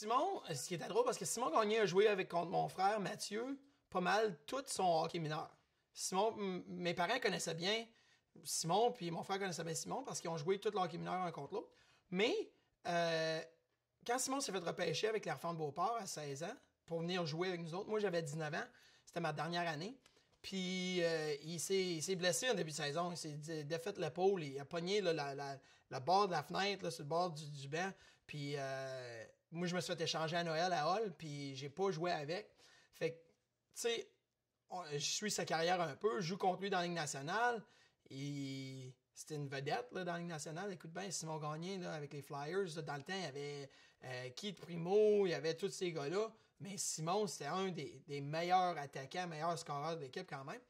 Simon, ce qui était drôle, parce que Simon Gagné a joué avec contre mon frère Mathieu pas mal tout son hockey mineur. Simon, mes parents connaissaient bien Simon, puis mon frère connaissait bien Simon parce qu'ils ont joué tout leur hockey mineur un contre l'autre. Mais euh, quand Simon s'est fait repêcher avec la de Beauport à 16 ans pour venir jouer avec nous autres, moi j'avais 19 ans, c'était ma dernière année. Puis euh, il s'est blessé en début de saison. Il s'est défait l'épaule. Il a pogné le la, barre de la fenêtre sur le bord du, bain, banc. Puis euh, moi, je me suis fait échanger à Noël à Hall, puis j'ai pas joué avec. Fait que, tu sais, je suis sa carrière un peu, je joue contre lui dans la Ligue nationale, et c'était une vedette dans la Ligue nationale. Écoute bien, Simon Gagné avec les Flyers, dans le temps, il y avait Kit euh, Keith Primo, il y avait tous ces gars-là, mais Simon, c'était un des, meilleurs attaquants, meilleurs scoreurs de l'équipe quand même.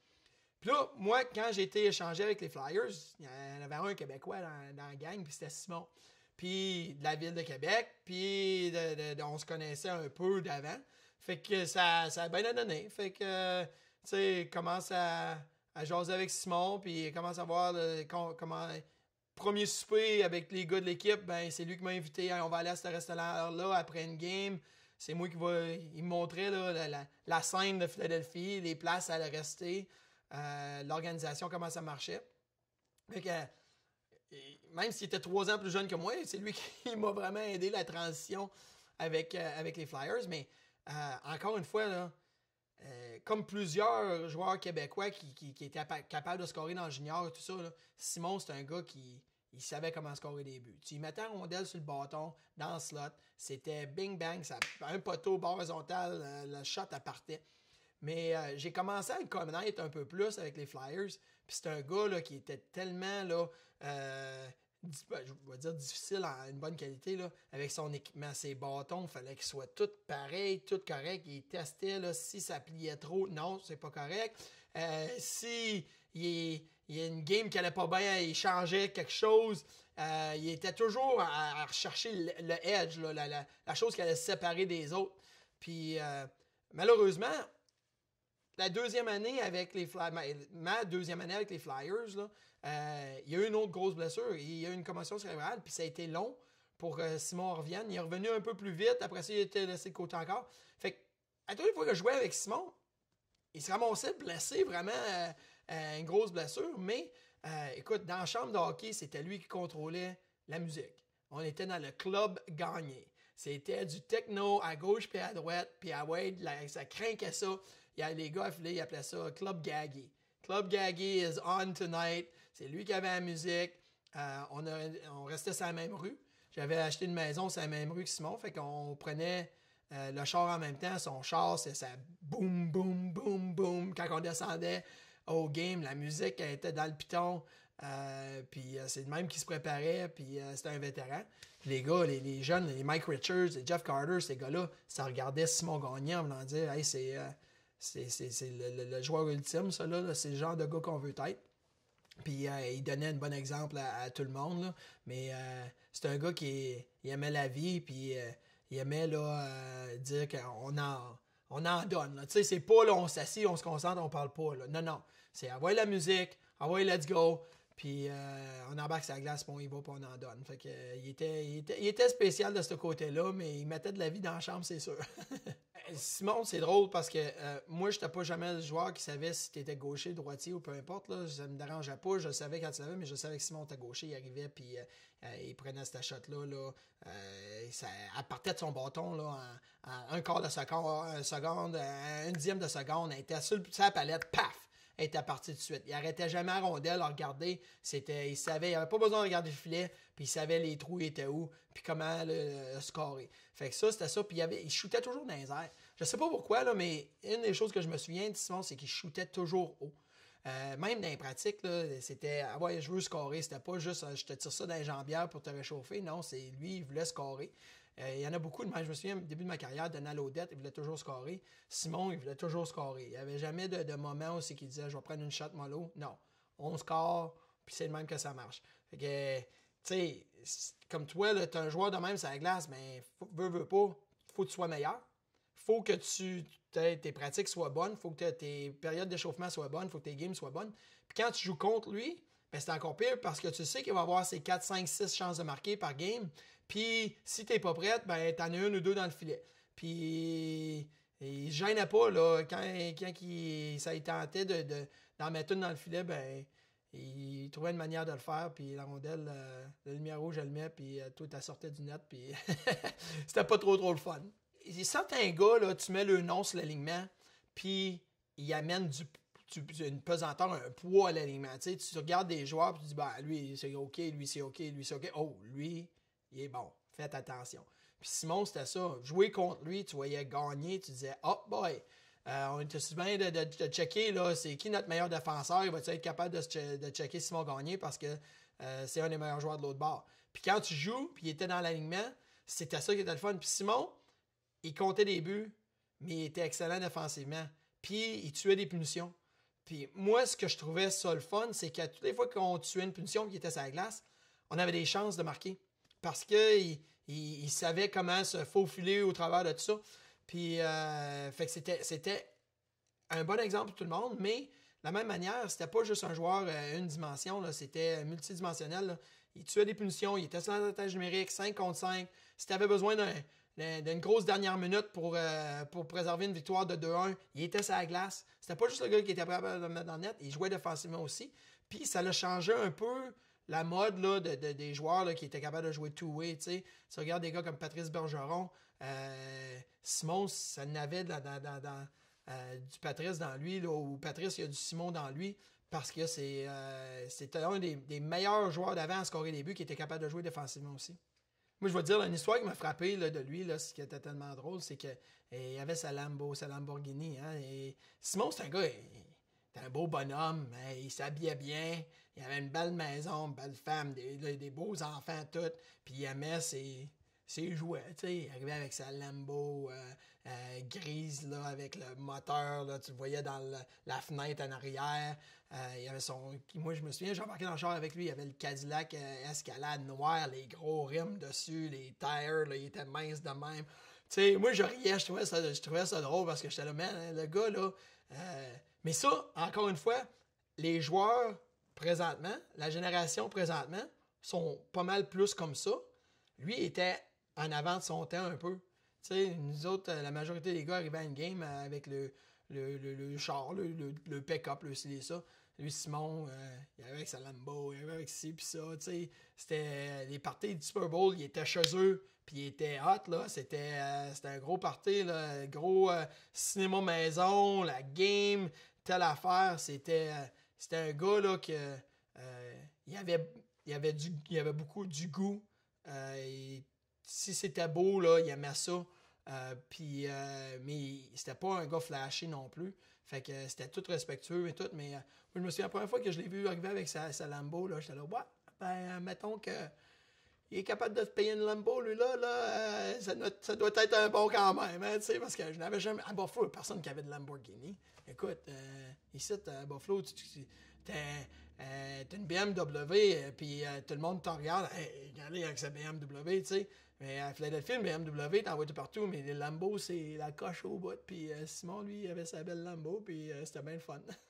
Puis là, moi, quand j'ai été échangé avec les Flyers, il y en avait un Québécois dans, dans la gang, puis c'était Simon puis de la ville de Québec, puis on se connaissait un peu d'avant. Fait que ça, ça a bien donné. Fait que, tu sais, commence à, à jaser avec Simon, puis commence à voir comment premier souper avec les gars de l'équipe, ben c'est lui qui m'a invité. on va aller à ce restaurant-là après une game. C'est moi qui vais Il me montrait la, scène de Philadelphie, les places à rester, euh, l'organisation, comment ça marchait. Fait que, même s'il était trois ans plus jeune que moi, c'est lui qui m'a vraiment aidé la transition avec, euh, avec les Flyers. Mais euh, encore une fois, euh, comme plusieurs joueurs québécois qui, étaient capables de scorer dans le junior et tout ça, Simon, c'est un gars qui il savait comment scorer des buts. Tu mettais un rondelle sur le bâton, dans le slot, c'était bing-bang, un poteau, horizontal, horizontal, le shot partait. Mais j'ai commencé à le connaître un peu plus avec les Flyers c'est un gars qui était tellement là, euh, ben, je dire difficile à une bonne qualité, avec son équipement, ses bâtons, il fallait qu'ils soient tous pareils, tout corrects. Il testait là, si ça pliait trop, non, c'est pas correct. Euh, si il, y a une game qui allait pas bien, il changeait quelque chose. Euh, il était toujours à, rechercher le, edge, la, chose qui allait se séparer des autres. Puis euh, malheureusement, la deuxième année avec les Flyers, ma, deuxième année avec les Flyers, euh, il y a eu une autre grosse blessure. Il y a eu une commotion cérébrale, puis ça a été long pour que euh, Simon revienne. Il est revenu un peu plus vite. Après ça, il était laissé de côté encore. Fait que, à toutes les fois que je jouais avec Simon, il se ramassait blessé, vraiment euh, une grosse blessure. Mais écoute, dans la chambre de hockey, c'était lui qui contrôlait la musique. On était dans le club gagné. C'était du techno à gauche puis à droite, puis à Wade, là, ça craquait ça y a les gars ils appelaient ça Club Gaggy. Club Gaggy is on tonight. C'est lui qui avait la musique. Euh, on, restait sur la même rue. J'avais acheté une maison sur la même rue que Simon, fait qu'on prenait euh, le char en même temps. Son char, c'est ça boum, boum, boum, boum. Quand on descendait au game, la musique était dans le piton. Euh, puis c'est le même qui se préparait, puis c'était un vétéran. Les gars, les, jeunes, les Mike Richards, les Jeff Carter, ces gars-là, ça regardait Simon Gagnon en voulant dire Hey, c'est c'est le, joueur ultime, ça, là. C'est le genre de gars qu'on veut être. Puis euh, il donnait un bon exemple à, tout le monde. Là. Mais euh, c'est un gars qui aimait la vie, puis euh, il aimait là, dire qu'on en, on en donne. Tu sais, c'est pas là, on s'assit, on se concentre, on parle pas. Là. Non, non. C'est envoyer la musique, envoyer let's go, puis on embarque sa glace, puis on y va, puis on en donne. Fait que, était, il était spécial de ce côté-là, mais il mettait de la vie dans la chambre, c'est sûr. Simon, c'est drôle parce que euh, moi, je n'étais pas jamais le joueur qui savait si tu étais gaucher, droitier ou peu importe. Là. Ça ne me dérangeait pas. Je savais quand tu savais, mais je savais que Simon était gaucher. Il arrivait puis euh, euh, il prenait cette shot-là. ça, elle partait de son bâton là, en, un quart de seconde, un seconde, un dixième de seconde. Elle était sur sa palette, paf! Elle était partie de suite. Il n'arrêtait jamais à rondelle, regarder. C'était, il savait, il avait pas besoin de regarder le filet, puis il savait les trous étaient où, puis comment le, scorer. Fait que ça, c'était ça. Puis il, avait, il shootait toujours dans les airs. Je sais pas pourquoi, là, mais une des choses que je me souviens de Simon, c'est qu'il shootait toujours haut. Euh, même dans les pratiques, c'était Ah ouais, je veux scorer. C'était pas juste ah, je te tire ça dans les jambières pour te réchauffer. Non, c'est lui, il voulait scorer. Euh, il y en a beaucoup de Je me souviens, au début de ma carrière, Donald Odette, il voulait toujours scorer. Simon, il voulait toujours scorer. Il n'y avait jamais de, moment où c'est qu'il disait Je vais prendre une shot mollo. Non. On score, puis c'est le même que ça marche. Fait tu sais, comme toi, tu es un joueur de même sur la glace, mais veux, veut pas, faut que tu sois meilleur faut que tu, tes pratiques soient bonnes, faut que tes périodes d'échauffement soient bonnes, faut que tes games soient bonnes. Puis quand tu joues contre lui, ben, c'est encore pire parce que tu sais qu'il va avoir ses 4, 5, 6 chances de marquer par game. Puis si t'es pas prête, ben t'en as une ou deux dans le filet. Puis il se gênait pas, là. Quand, quand il, ça tentait d'en mettre une dans le filet, ben, il trouvait une manière de le faire, puis la rondelle, euh, la lumière rouge, elle le met, puis euh, tout, elle sortait du net, puis c'était pas trop, trop le fun certains gars, tu mets le nom sur l'alignement, puis il amène une pesanteur, un poids à l'alignement. Tu, regardes des joueurs, puis tu dis, ben, lui, c'est OK, lui, c'est OK, lui, c'est OK. Oh, lui, il est bon. Faites attention. Puis Simon, c'était ça. Jouer contre lui, tu voyais gagner, tu disais, oh boy, euh, on était souvent de, de, checker, là, c'est qui notre meilleur défenseur, il va être capable de, de, checker Simon gagner, parce que euh, c'est un des meilleurs joueurs de l'autre bord. Puis quand tu joues, puis il était dans l'alignement, c'était ça qui était le fun. Puis Simon, il comptait des buts, mais il était excellent défensivement. Puis il tuait des punitions. Puis moi, ce que je trouvais ça le fun, c'est que toutes les fois qu'on tuait une punition qui était sur la glace, on avait des chances de marquer. Parce qu'il il, savait comment se faufiler au travers de tout ça. Puis, euh, fait c'était, c'était un bon exemple pour tout le monde, mais de la même manière, c'était pas juste un joueur à euh, une dimension, c'était multidimensionnel. Il tuait des punitions, il était sur tâche numérique, 5 contre 5. Si tu avais besoin d'un, d'une grosse dernière minute pour, euh, pour préserver une victoire de 2-1. Il était sur la glace. C'était pas juste le gars qui était capable de le mettre en net, il jouait défensivement aussi. Puis ça l'a changé un peu la mode des joueurs qui étaient capables de jouer two-way. Tu regardes des gars comme Patrice Bergeron, euh, Simon, ça n'avait euh, du Patrice dans lui, ou Patrice, il y a du Simon dans lui parce que c'est c'était un des, meilleurs joueurs d'avant à scorer des buts qui était capable de jouer défensivement aussi. Moi, je vais dire, une histoire qui m'a frappé de lui, ce qui était tellement drôle, c'est qu'il eh, avait sa Lambo, sa Lamborghini. Hein, et Simon, c'est un gars, eh, il, un beau bonhomme, hein, il s'habillait bien, il avait une belle maison, une belle femme, des, des beaux enfants, tout. Puis il aimait ses, ses jouets, tu sais, arrivé avec sa Lambo euh, euh, grise là, avec le moteur, là, tu le voyais dans la fenêtre en arrière. Euh, il y avait son, moi je me souviens, j'ai embarqué dans le char avec lui, il avait le Cadillac Escalade noir, les gros rimes dessus, les tires, là, il était mince de même. Tu sais, moi je riais, je trouvais ça, je trouvais ça drôle parce que j'étais là, man, le gars là. mais ça, encore une fois, les joueurs présentement, la génération présentement, sont pas mal plus comme ça. Lui était en avant de son temps un peu. Tu sais, nous autres, euh, la majorité des gars arrivaient à une game avec le, le, le, char, le, le pick-up, le ci, ça. Lui, Simon, euh, il avait avec sa Lambo, il avait avec puis ça, tu sais. C'était euh, les parties du Super Bowl, il était chez eux, puis il était hot, là. C'était un gros party, là. Gros cinéma maison, la game, telle affaire. C'était un gars, là, que, il, avait, il, avait du, il avait beaucoup du goût. Et, si c'était beau, là, il aimait ça. Euh, puis, euh, mais c'était pas un gars flashé non plus. Fait que c'était tout respectueux et tout. Mais euh, je me souviens la première fois que je l'ai vu arriver avec sa, sa Lambo, j'étais là, ouais, ben, euh, mettons que il est capable de se payer une Lambo, lui-là, là, euh, ça, doit, être un bon quand même, hein, tu sais, parce que je n'avais jamais. À Buffalo, personne qui avait de Lamborghini. Écoute, euh, ici, à Buffalo, tu, tu euh, une BMW, puis tout le monde t'en regarde, hey, regardez avec sa BMW, tu sais. Mais à Philadelphie, BMW, t'en envoies tout partout, mais les Lambo, c'est la coche au bout. Puis Simon, lui, il avait sa belle Lambo, puis c'était bien le fun.